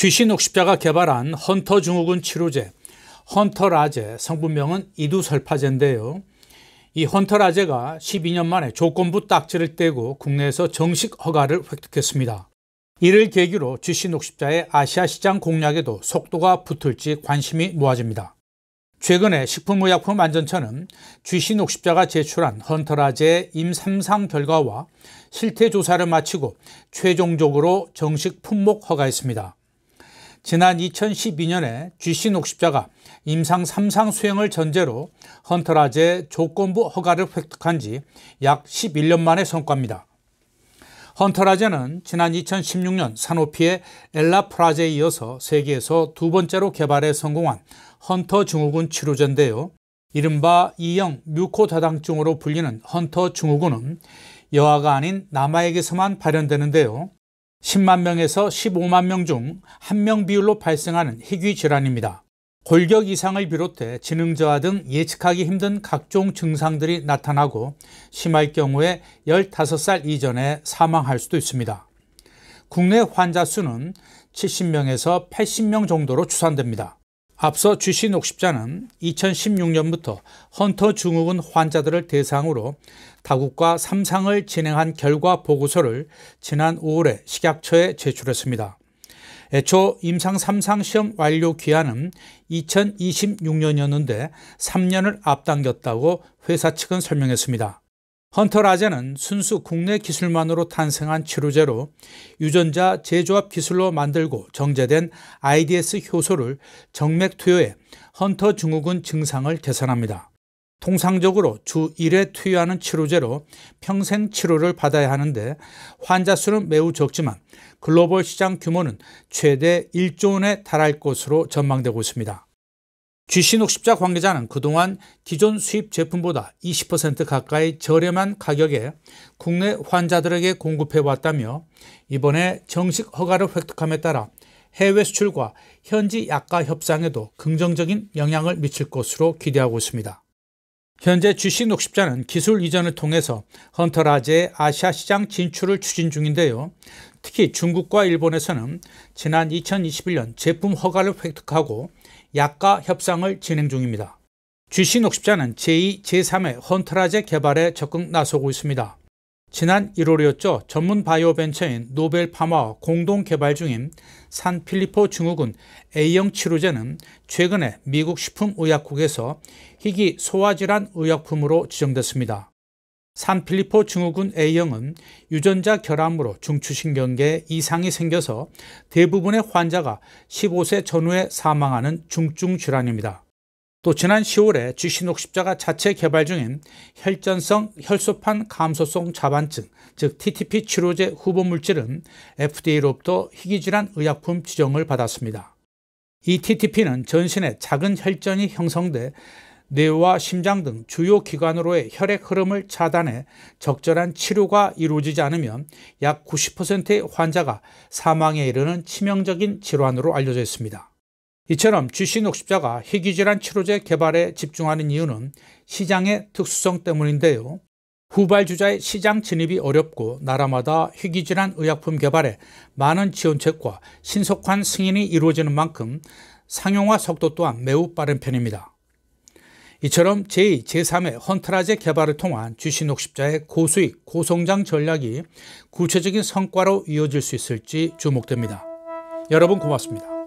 쥐신옥 십자가 개발한 헌터 증후군 치료제 헌터라제 성분명은 이두설파제인데요. 이 헌터라제가 12년 만에 조건부 딱지를 떼고 국내에서 정식 허가를 획득했습니다. 이를 계기로 쥐신옥 십자의 아시아 시장 공략에도 속도가 붙을지 관심이 모아집니다. 최근에 식품의약품안전처는 쥐신옥 십자가 제출한 헌터라제 임삼상 결과와 실태 조사를 마치고 최종적으로 정식 품목 허가했습니다. 지난 2012년에 주신 옥십자가 임상 3상 수행을 전제로 헌터라제 조건부 허가를 획득한 지 약 11년 만의 성과입니다. 헌터라제는 지난 2016년 산오피의 엘라프라제에 이어서 세계에서 두 번째로 개발에 성공한 헌터 증후군 치료제인데요. 이른바 2형 뮤코다당증으로 불리는 헌터 증후군은 여아가 아닌 남아에게서만 발현되는데요. 10만 명에서 15만 명 중 한 명 비율로 발생하는 희귀 질환입니다. 골격 이상을 비롯해 지능 저하 등 예측하기 힘든 각종 증상들이 나타나고 심할 경우에 15살 이전에 사망할 수도 있습니다. 국내 환자 수는 70명에서 80명 정도로 추산됩니다. 앞서 주시 녹십자는 2016년부터 헌터 증후군 환자들을 대상으로 다국과 삼상을 진행한 결과 보고서를 지난 5월에 식약처에 제출했습니다. 애초 임상 3상 시험 완료 기한은 2026년이었는데 3년을 앞당겼다고 회사 측은 설명했습니다. 헌터라제는 순수 국내 기술만으로 탄생한 치료제로 유전자 재조합 기술로 만들고 정제된 IDS 효소를 정맥투여해 헌터 증후군 증상을 개선합니다. 통상적으로 주 1회 투여하는 치료제로 평생 치료를 받아야 하는데 환자 수는 매우 적지만 글로벌 시장 규모는 최대 1조 원에 달할 것으로 전망되고 있습니다. G신옥 십자 관계자는 그동안 기존 수입 제품보다 20% 가까이 저렴한 가격에 국내 환자들에게 공급해왔다며 이번에 정식 허가를 획득함에 따라 해외 수출과 현지 약가 협상에도 긍정적인 영향을 미칠 것으로 기대하고 있습니다. 현재 주식 녹십자는 기술 이전을 통해서 헌터라제의 아시아 시장 진출을 추진 중인데요. 특히 중국과 일본에서는 지난 2021년 제품 허가를 획득하고 약가 협상을 진행 중입니다. GC 녹십자는 제2, 제3의 헌트라제 개발에 적극 나서고 있습니다. 지난 1월이었죠. 전문 바이오 벤처인 노벨 파마와 공동 개발 중인 산 필리포 증후군 A형 치료제는 최근에 미국 식품의약국에서 희귀 소화질환 의약품으로 지정됐습니다. 산필리포 증후군 A형은 유전자 결함으로 중추신경계에 이상이 생겨서 대부분의 환자가 15세 전후에 사망하는 중증 질환입니다. 또 지난 10월에 주신옥 십자가 자체 개발 중인 혈전성 혈소판 감소성 자반증 즉 TTP 치료제 후보 물질은 FDA로부터 희귀질환 의약품 지정을 받았습니다. 이 TTP는 전신에 작은 혈전이 형성돼 뇌와 심장 등 주요 기관으로의 혈액 흐름을 차단해 적절한 치료가 이루어지지 않으면 약 90%의 환자가 사망에 이르는 치명적인 질환으로 알려져 있습니다. 이처럼 주 c 녹십자가 희귀질환 치료제 개발에 집중하는 이유는 시장의 특수성 때문인데요. 후발주자의 시장 진입이 어렵고 나라마다 희귀질환 의약품 개발에 많은 지원책과 신속한 승인이 이루어지는 만큼 상용화 속도 또한 매우 빠른 편입니다. 이처럼 제2, 제3의 헌트라제 개발을 통한 주신옥십자의 고수익, 고성장 전략이 구체적인 성과로 이어질 수 있을지 주목됩니다. 여러분 고맙습니다.